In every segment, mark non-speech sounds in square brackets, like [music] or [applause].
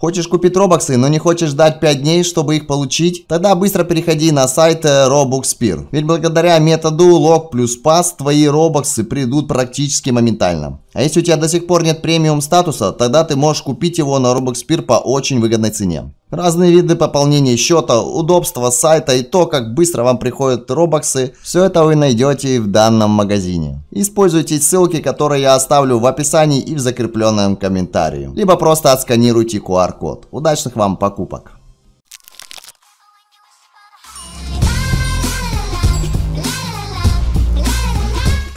Хочешь купить робоксы, но не хочешь ждать 5 дней, чтобы их получить? Тогда быстро переходи на сайт э, RobuxPeer. Ведь благодаря методу log плюс pass твои робоксы придут практически моментально. А если у тебя до сих пор нет премиум статуса, тогда ты можешь купить его на RobuxPeer по очень выгодной цене. Разные виды пополнения счета, удобства сайта и то, как быстро вам приходят робоксы, все это вы найдете в данном магазине. Используйте ссылки, которые я оставлю в описании и в закрепленном комментарии. Либо просто отсканируйте QR-код. Удачных вам покупок!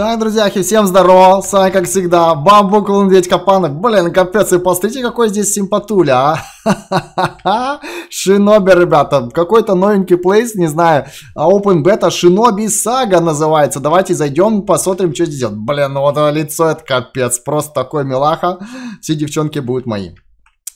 Так, друзьяхи, всем здорово, с вами как всегда Бамбук, Лундеть, Капанок. Блин, капец, и посмотрите, какой здесь симпатуля, а? [laughs] Шиноби, ребята, какой-то новенький плейс, не знаю. А Open Beta Шиноби Сага называется. Давайте зайдем, посмотрим, что здесь идет. Блин, ну вот лицо это капец, просто такой милаха. Все девчонки будут мои.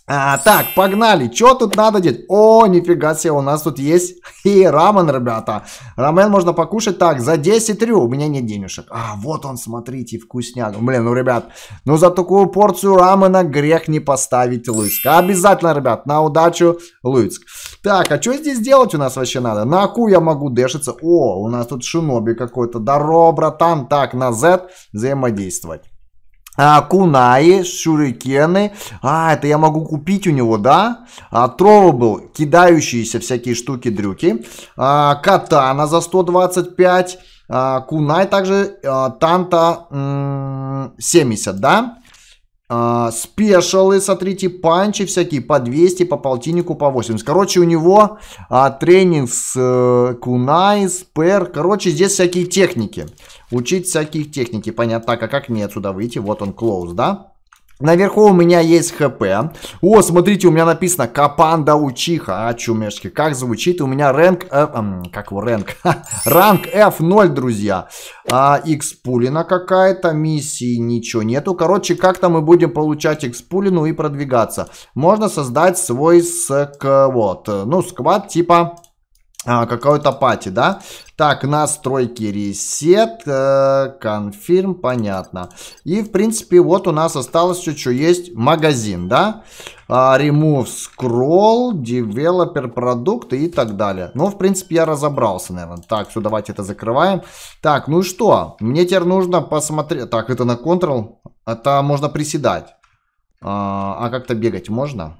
А, так, погнали. Что тут надо делать? О, нифига себе, у нас тут есть [laughs] и рамен, ребята. Рамен можно покушать. Так, за 10 рю. У меня нет денежек. А, вот он, смотрите, вкусняк. Блин, ну, ребят, ну за такую порцию рамена грех не поставить Луицк. Обязательно, ребят, на удачу Луицк. Так, а что здесь делать у нас вообще надо? На Аку я могу дэшиться. О, у нас тут шиноби какой-то. Здорово, братан. Так, на Z взаимодействовать. А, кунаи, шурикены. А, это я могу купить у него, да? А, был кидающиеся всякие штуки-дрюки. А, катана за 125. А, кунай также. А, танта м -м, 70, да? А, спешалы, смотрите, панчи всякие по 200, по полтиннику, по 80. Короче, у него а, тренинг с э, кунай, с пэр. Короче, здесь всякие техники. Учить всякие техники. Понятно. Так, а как мне отсюда выйти? Вот он, клоуз, да? Наверху у меня есть ХП. О, смотрите, у меня написано Капанда Учиха. А, чумешки, как звучит? У меня рэнк... Э, э, как его рэнк? [laughs] Ранг F0, друзья. А, X-пулина какая-то, миссии ничего нету. Короче, как-то мы будем получать X-пулину и продвигаться. Можно создать свой сквот, э, ну, сквад типа а, какой-то пати, да? Так, настройки ресет, э, конфирм, понятно. И, в принципе, вот у нас осталось чуть что есть магазин, да? А, remove scroll, developer продукты и так далее. Ну, в принципе, я разобрался, наверное. Так, все, давайте это закрываем. Так, ну и что, мне теперь нужно посмотреть. Так, это на Ctrl, это можно приседать. А, а как-то бегать можно?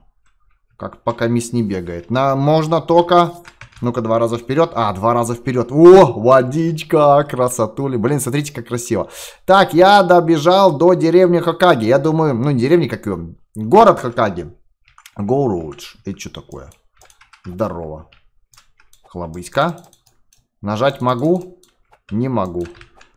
Как пока мисс не бегает. На, можно только ну-ка, два раза вперед. А, два раза вперед. О, водичка, красотули. Блин, смотрите, как красиво. Так, я добежал до деревни Хакаги. Я думаю, ну не деревни, как ее, город Хакаги. Гоурудж. Это что такое? Здорово. Хлобыська. Нажать могу? Не могу.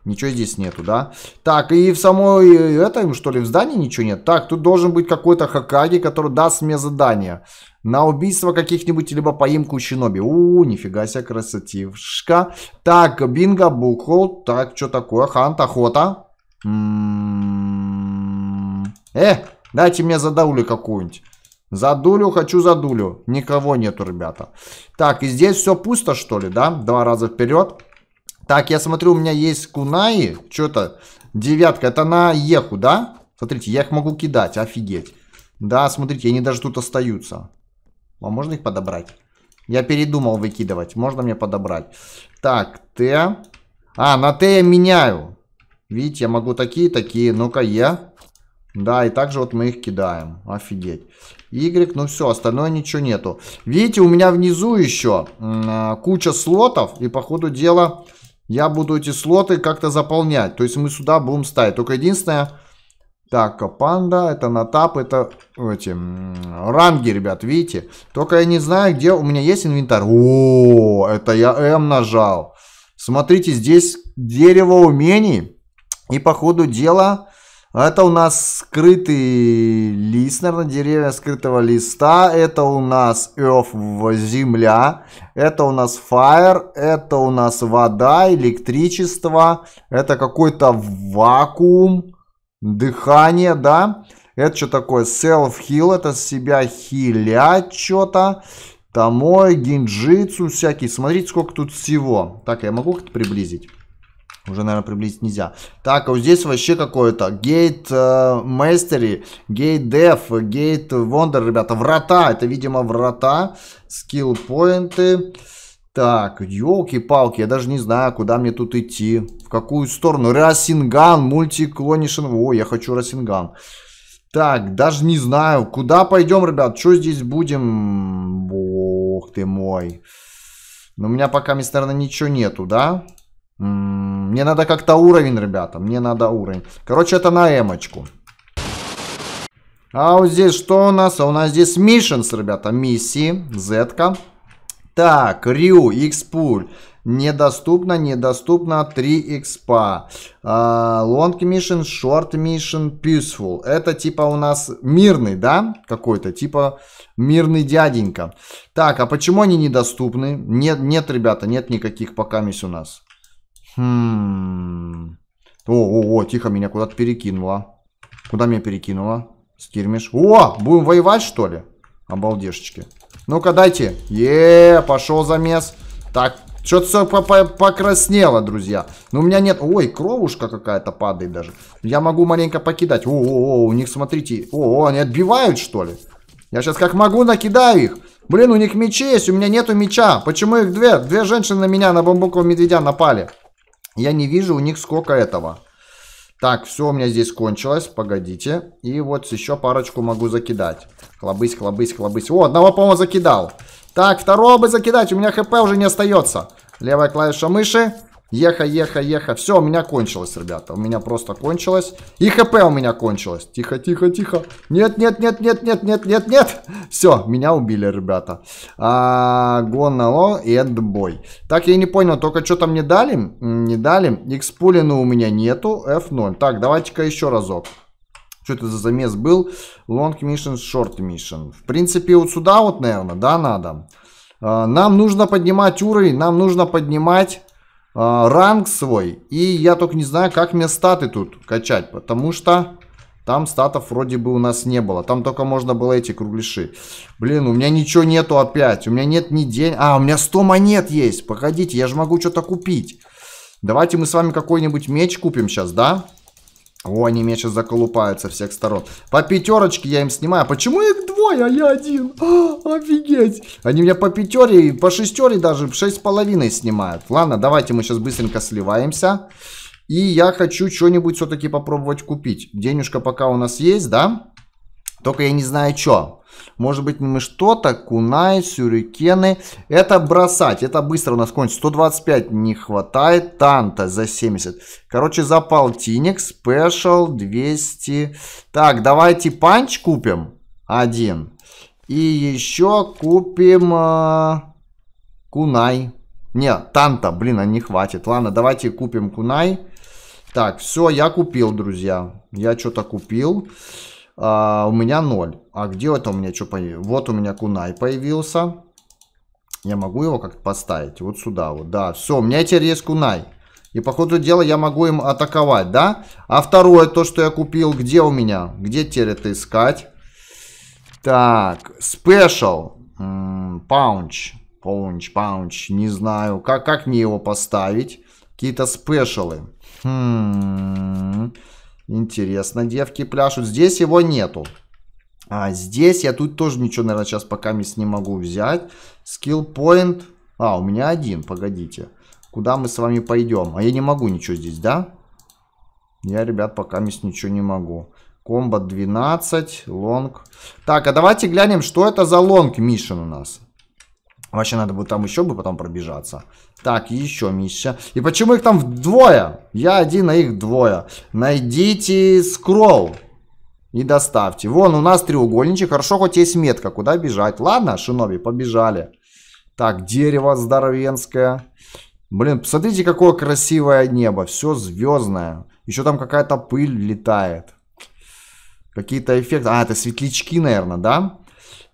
Ничего здесь нету, да? Так, и в самой э, этом, что ли, в здании ничего нет? Так, тут должен быть какой-то Хакаги, который даст мне задание. На убийство каких-нибудь, либо поимку шиноби. У, нифига себе, красотишка! Так, бинго, букхол. Так, что такое? Хант, охота. М-м-м. Э, дайте мне задаули какую-нибудь. Задулю, хочу задулю. Никого нету, ребята. Так, и здесь все пусто, что ли, да? Два раза вперед. Так, я смотрю, у меня есть кунаи. Что-то. Девятка. Это на еху, да? Смотрите, я их могу кидать. Офигеть. Да, смотрите, они даже тут остаются. А можно их подобрать? Я передумал выкидывать. Можно мне подобрать? Так, Т. А, на Т я меняю. Видите, я могу такие, такие. Ну-ка, Е. Да, и также вот мы их кидаем. Офигеть. Y, ну все, остальное ничего нету. Видите, у меня внизу еще а, куча слотов. И по ходу дела я буду эти слоты как-то заполнять. То есть мы сюда будем ставить. Только единственное... Так, панда, это на тап, это эти ранги, ребят, видите? Только я не знаю, где у меня есть инвентарь. О, это я М нажал. Смотрите, здесь дерево умений. И по ходу дела это у нас скрытый лист, наверное, деревья скрытого листа. Это у нас earth, земля. Это у нас fire. Это у нас вода, электричество. Это какой-то вакуум, дыхание, да. Это что такое? Self-heal, это себя хилять что-то. Тамой, гинджицу всякие. Смотрите, сколько тут всего. Так, я могу как-то приблизить? Уже, наверное, приблизить нельзя. Так, а вот здесь вообще какое-то. Гейт Мейстери, Гейт Деф, Гейт Вондер, ребята. Врата. Это, видимо, врата. Скилл поинты. Так, елки-палки, я даже не знаю, куда мне тут идти. В какую сторону? Расинган, мультиклонишен. О, я хочу Расинган. Так, даже не знаю, куда пойдем, ребят, что здесь будем. Бог ты мой. Но ну, у меня пока, наверное, ничего нету, да? Да. Мне надо как-то уровень, ребята. Мне надо уровень. Короче, это на эмочку. А вот здесь что у нас? А у нас здесь missions, ребята. Миссии. Зетка. Так, Рю, Xpool. Недоступно, недоступно 3 экспа. лонг long шорт Short Peaceful. Это типа у нас мирный, да? Какой-то, типа мирный дяденька. Так, а почему они недоступны? Нет, нет, ребята, нет никаких пока мисс у нас. Хм. О-о-о, тихо, меня куда-то перекинуло. Куда меня перекинуло? Скирмиш. О, будем воевать, что ли? Обалдешечки. Ну-ка, дайте. Е, -е пошел замес. Так, что-то все покраснело, друзья. Но ну, у меня нет... Ой, кровушка какая-то падает даже. Я могу маленько покидать. О-о-о, у них, смотрите... О, -о они отбивают, что ли? Я сейчас как могу накидаю их. Блин, у них мечи есть, у меня нету меча. Почему их две? Две женщины на меня, на бамбукового медведя напали. Я не вижу у них сколько этого. Так, все у меня здесь кончилось, погодите. И вот еще парочку могу закидать. Хлобысь, хлобысь, хлобысь. О, одного, по-моему, закидал. Так, второго бы закидать, у меня хп уже не остается. Левая клавиша мыши. Еха, еха, еха. Все, у меня кончилось, ребята. У меня просто кончилось. И хп у меня кончилось. Тихо, тихо, тихо. Нет, нет, нет, нет, нет, нет, нет, нет. Все, меня убили, ребята. А, Гонало и бой. Так, я не понял, только что там не дали? Не дали. Икспулина у меня нету. F0. Так, давайте-ка еще разок. Что это за замес был? Long mission, short mission. В принципе, вот сюда вот, наверное, да, надо. А, нам нужно поднимать уровень, нам нужно поднимать а, ранг свой. И я только не знаю, как мне статы тут качать, потому что там статов вроде бы у нас не было. Там только можно было эти кругляши. Блин, у меня ничего нету опять. У меня нет ни день. А, у меня 100 монет есть. Погодите, я же могу что-то купить. Давайте мы с вами какой-нибудь меч купим сейчас, да? О, они меня сейчас заколупаются всех сторон. По пятерочке я им снимаю. А почему их двое, а я один? [gasps] офигеть. Они меня по пятере, по шестере даже, шесть с половиной снимают. Ладно, давайте мы сейчас быстренько сливаемся. И я хочу что-нибудь все-таки попробовать купить. Денежка пока у нас есть, да? Только я не знаю, что. Может быть, мы что-то, кунай, сюрикены. Это бросать. Это быстро у нас кончится. 125 не хватает. Танта за 70. Короче, за полтинник. Спешл 200. Так, давайте панч купим. Один. И еще купим... Э, кунай. Нет, танта, блин, а не хватит. Ладно, давайте купим кунай. Так, все, я купил, друзья. Я что-то купил. Купил. А, у меня 0. А где это у меня что появилось? Вот у меня кунай появился. Я могу его как-то поставить? Вот сюда вот, да. Все, у меня теперь есть кунай. И по ходу дела я могу им атаковать, да? А второе, то, что я купил, где у меня? Где теперь это искать? Так, спешл. Паунч. Паунч, паунч. Не знаю, как, как мне его поставить. Какие-то спешалы. Хм... Интересно, девки пляшут. Здесь его нету. А здесь я тут тоже ничего, наверное, сейчас пока мисс не могу взять. Скилл поинт. А, у меня один, погодите. Куда мы с вами пойдем? А я не могу ничего здесь, да? Я, ребят, пока мисс ничего не могу. Комбат 12, лонг. Так, а давайте глянем, что это за лонг Мишин у нас. Вообще надо бы там еще бы потом пробежаться. Так, еще миссия. И почему их там вдвое? Я один, а их двое. Найдите скролл. И доставьте. Вон у нас треугольничек. Хорошо, хоть есть метка, куда бежать. Ладно, шиноби, побежали. Так, дерево здоровенское. Блин, посмотрите, какое красивое небо. Все звездное. Еще там какая-то пыль летает. Какие-то эффекты. А, это светлячки, наверное, да?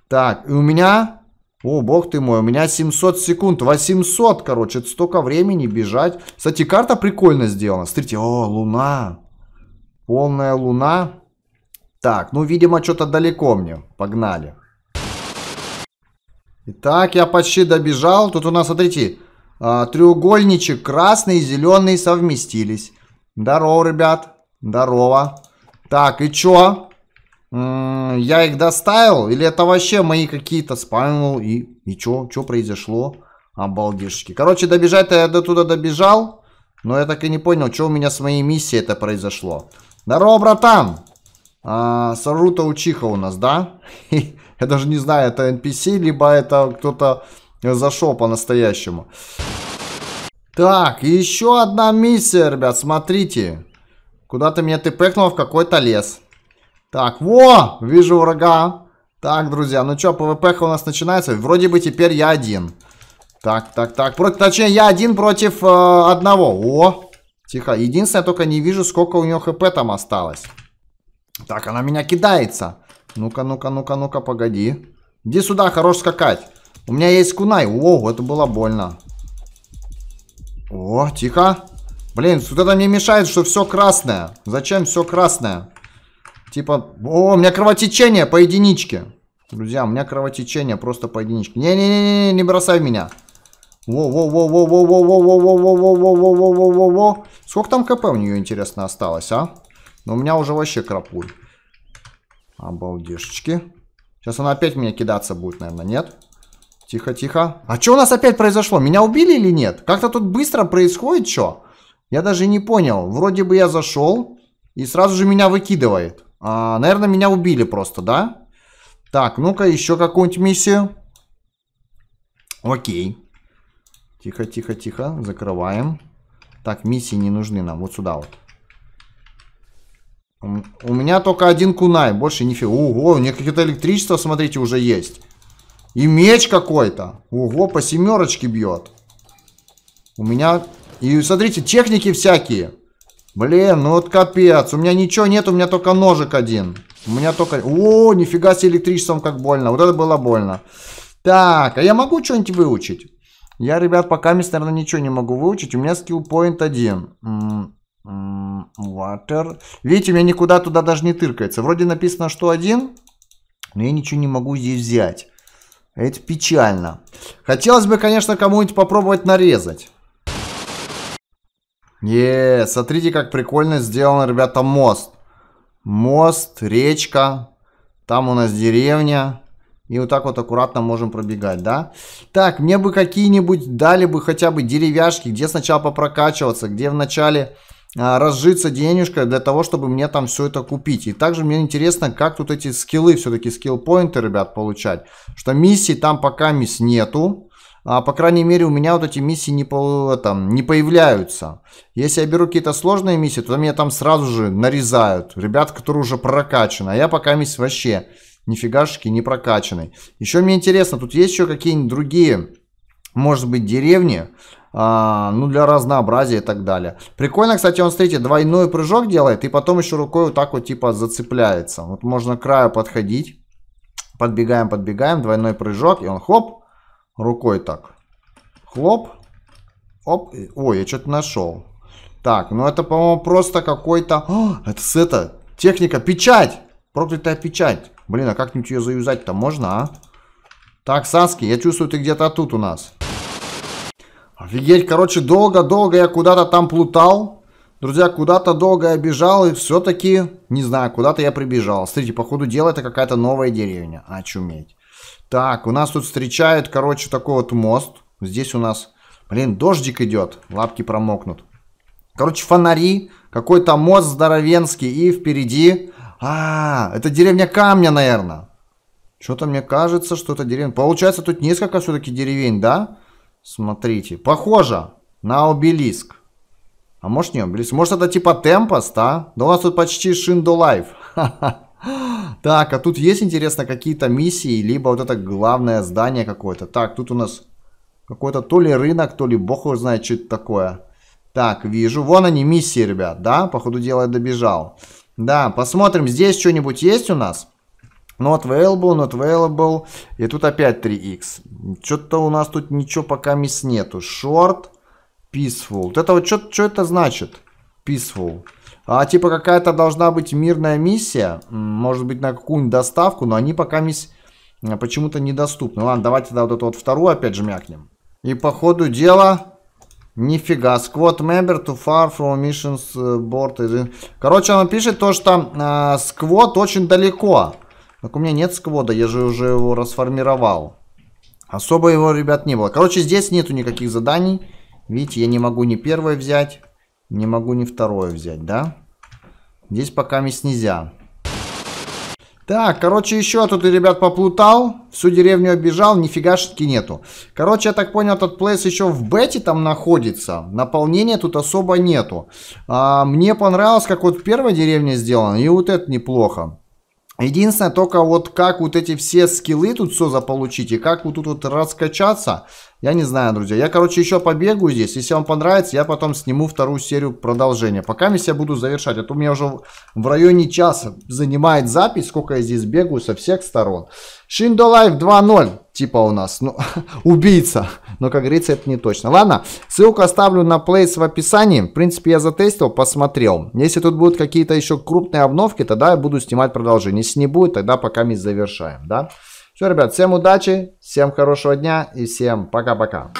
Так, и у меня о, бог ты мой, у меня 700 секунд, 800, короче, это столько времени бежать. Кстати, карта прикольно сделана. Смотрите, о, луна. Полная луна. Так, ну, видимо, что-то далеко мне. Погнали. Итак, я почти добежал. Тут у нас, смотрите, а, треугольничек красный и зеленый совместились. Здорово, ребят. Здорово. Так, и чё? я их доставил? Или это вообще мои какие-то спамил? И, и чё? Чё произошло? Обалдешки. Короче, добежать-то я до туда добежал. Но я так и не понял, что у меня с моей миссией это произошло. Здорово, братан! А, Сарута Учиха у нас, да? [laughs] Я даже не знаю, это NPC, либо это кто-то зашел по-настоящему. Так, еще одна миссия, ребят, смотрите. Куда-то меня ты тыпэкнуло в какой-то лес. Так, во! Вижу врага. Так, друзья, ну что, ПВП у нас начинается. Вроде бы теперь я один. Так, так, так. Про... Точнее, я один против э, одного. О! Тихо. Единственное, только не вижу, сколько у нее хп там осталось. Так, она меня кидается. Ну-ка, ну-ка, ну-ка, ну-ка, погоди. Иди сюда, хорош скакать. У меня есть кунай. О, это было больно. О, тихо. Блин, вот это мне мешает, что все красное. Зачем все красное? Типа, о, у меня кровотечение по единичке. Друзья, у меня кровотечение просто по единичке. Не-не-не, не бросай меня. Во-во-во-во-во-во-во-во-во-во-во-во-во-во-во-во. Сколько там КП у нее, интересно, осталось, а? Но у меня уже вообще крапуль. Обалдешечки. Сейчас она опять меня кидаться будет, наверное, нет? Тихо, тихо. А что у нас опять произошло? Меня убили или нет? Как-то тут быстро происходит что? Я даже не понял. Вроде бы я зашел, и сразу же меня выкидывает. А, наверное, меня убили просто, да? Так, ну-ка, еще какую-нибудь миссию. Окей. Тихо, тихо, тихо. Закрываем. Так, миссии не нужны нам. Вот сюда вот. У меня только один кунай, больше нифига. Ого, у меня какое-то электричество, смотрите, уже есть. И меч какой-то. Ого, по семерочке бьет. У меня... И смотрите, техники всякие. Блин, ну вот капец. У меня ничего нет, у меня только ножик один. У меня только... О, нифига себе электричеством как больно. Вот это было больно. Так, а я могу что-нибудь выучить? Я, ребят, пока, мне, наверное, ничего не могу выучить. У меня скилл Point один. Water. Видите, у меня никуда туда даже не тыркается. Вроде написано, что один, но я ничего не могу здесь взять. Это печально. Хотелось бы, конечно, кому-нибудь попробовать нарезать. Е, смотрите, как прикольно сделан, ребята, мост. Мост, речка, там у нас деревня. И вот так вот аккуратно можем пробегать, да? Так, мне бы какие-нибудь дали бы хотя бы деревяшки, где сначала попрокачиваться, где вначале а, разжиться денежкой для того, чтобы мне там все это купить. И также мне интересно, как тут эти скиллы, все-таки скилл-поинты, ребят, получать. Что миссии там пока мисс нету а, по крайней мере, у меня вот эти миссии не, по, там, не появляются. Если я беру какие-то сложные миссии, то меня там сразу же нарезают. Ребят, которые уже прокачаны. А я пока миссии вообще нифигашки не прокачаны. Еще мне интересно, тут есть еще какие-нибудь другие, может быть, деревни, а, ну, для разнообразия и так далее. Прикольно, кстати, он, смотрите, двойной прыжок делает, и потом еще рукой вот так вот, типа, зацепляется. Вот можно к краю подходить. Подбегаем, подбегаем, двойной прыжок, и он хоп, рукой так. Хлоп. Оп. Ой, я что-то нашел. Так, ну это, по-моему, просто какой-то... О, а, это с это... Техника. Печать. Проклятая печать. Блин, а как-нибудь ее заюзать-то можно, а? Так, Саски, я чувствую, ты где-то тут у нас. Офигеть, короче, долго-долго я куда-то там плутал. Друзья, куда-то долго я бежал, и все-таки, не знаю, куда-то я прибежал. Смотрите, по ходу дела это какая-то новая деревня. Очуметь. Так, у нас тут встречают, короче, такой вот мост. Здесь у нас, блин, дождик идет. Лапки промокнут. Короче, фонари, какой-то мост здоровенский и впереди... А, это деревня камня, наверное. Что-то мне кажется, что это деревня... Получается, тут несколько все-таки деревень, да? Смотрите, похоже на обелиск. А может не обелиск? Может это типа Темпост, а? Да у нас тут почти Шиндо Лайф. [laughs] Ха-ха. Так, а тут есть, интересно, какие-то миссии, либо вот это главное здание какое-то. Так, тут у нас какой-то то ли рынок, то ли бог его знает, что это такое. Так, вижу. Вон они, миссии, ребят, да? По ходу дела я добежал. Да, посмотрим, здесь что-нибудь есть у нас? Not available, not available. И тут опять 3x. Что-то у нас тут ничего пока мисс нету. Short, peaceful. Вот это вот, что это значит? Peaceful. А типа какая-то должна быть мирная миссия, может быть на какую-нибудь доставку, но они пока мисс почему-то недоступны. Ладно, давайте тогда вот эту вот вторую опять же мякнем. И по ходу дела, нифига, squad member too far from missions э, board. Короче, он пишет то, что э, сквот а, очень далеко. Так у меня нет сквода, я же уже его расформировал. Особо его, ребят, не было. Короче, здесь нету никаких заданий. Видите, я не могу ни первое взять. Не могу ни второе взять, да? Здесь пока мисс нельзя. Так, короче, еще тут, и ребят, поплутал. Всю деревню обижал, нифигашки нету. Короче, я так понял, этот плейс еще в бете там находится. Наполнения тут особо нету. А, мне понравилось, как вот первая деревня сделана, и вот это неплохо. Единственное, только вот как вот эти все скиллы тут все заполучить и как вот тут вот раскачаться, я не знаю, друзья. Я, короче, еще побегу здесь. Если вам понравится, я потом сниму вторую серию продолжения. Пока я буду завершать. А то у меня уже в районе часа занимает запись, сколько я здесь бегаю со всех сторон. Shindo Life 2.0 типа у нас. Ну, [laughs] убийца. Но, как говорится, это не точно. Ладно, ссылку оставлю на плейс в описании. В принципе, я затестил, посмотрел. Если тут будут какие-то еще крупные обновки, тогда я буду снимать продолжение. Если не будет, тогда пока мы завершаем, да? Все, ребят, всем удачи, всем хорошего дня и всем пока-пока.